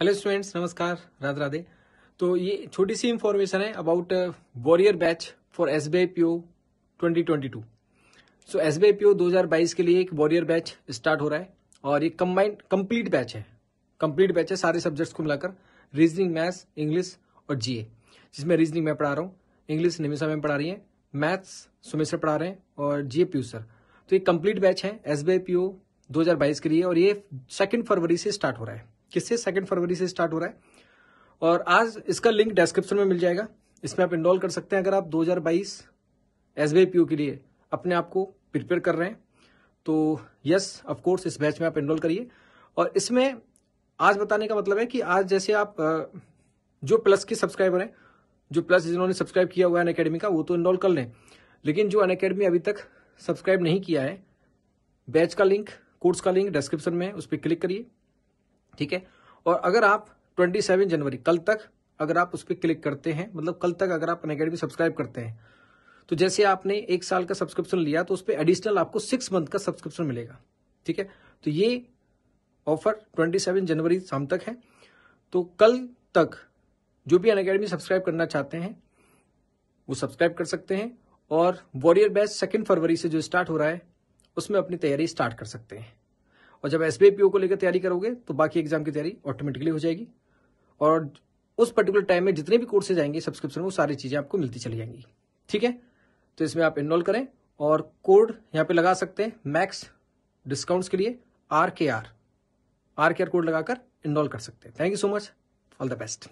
hello students नमस्कार राधे राधे तो ये छोटी सी इन्फॉर्मेशन है about warrior batch for S B I P O twenty twenty two so S B I P O दो हजार बाईस के लिए एक वॉरियर बैच स्टार्ट हो रहा है और ये कम्बाइंड कम्प्लीट बैच है कम्प्लीट बैच है सारे सब्जेक्ट्स को मिलाकर रीजनिंग मैथ्स इंग्लिश और जी ए जिसमें रीजनिंग मैं पढ़ा रहा हूँ इंग्लिश निमिषा मैम पढ़ा रही है मैथ्स सुमेश पढ़ा रहे हैं और जी ए पी ओ सर तो ये कंप्लीट बैच है S B I P O दो हजार बाईस के लिए और ये सेकेंड फरवरी से स्टार्ट हो रहा है किससे सेकेंड फरवरी से स्टार्ट हो रहा है और आज इसका लिंक डिस्क्रिप्शन में मिल जाएगा इसमें आप इनरोल कर सकते हैं अगर आप 2022 एस बी के लिए अपने आप को प्रिपेयर कर रहे हैं तो यस ऑफकोर्स इस बैच में आप इनरोल करिए और इसमें आज बताने का मतलब है कि आज जैसे आप जो प्लस के सब्सक्राइबर हैं जो प्लस जिन्होंने सब्सक्राइब किया हुआ है अन का वो तो इनरोल कर लें लेकिन जो अनकेडमी अभी तक सब्सक्राइब नहीं किया है बैच का लिंक कोर्स का लिंक डिस्क्रिप्शन में उस पर क्लिक करिए ठीक है और अगर आप 27 जनवरी कल तक अगर आप उस पर क्लिक करते हैं मतलब कल तक अगर आप अनकेडमी सब्सक्राइब करते हैं तो जैसे आपने एक साल का सब्सक्रिप्शन लिया तो उस पर एडिशनल आपको सिक्स मंथ का सब्सक्रिप्शन मिलेगा ठीक है तो ये ऑफर 27 जनवरी शाम तक है तो कल तक जो भी अन अकेडमी सब्सक्राइब करना चाहते हैं वो सब्सक्राइब कर सकते हैं और वॉरियर बैच सेकेंड फरवरी से जो स्टार्ट हो रहा है उसमें अपनी तैयारी स्टार्ट कर सकते हैं और जब एस को लेकर तैयारी करोगे तो बाकी एग्जाम की तैयारी ऑटोमेटिकली हो जाएगी और उस पर्टिकुलर टाइम में जितने भी कोर्सेज आएंगे सब्सक्रिप्शन में वो सारी चीजें आपको मिलती चली जाएंगी ठीक है तो इसमें आप इनरोल करें और कोड यहां पे लगा सकते हैं मैक्स डिस्काउंट्स के लिए R K R R K R code लगाकर इनरोल कर सकते हैं thank you so much all the best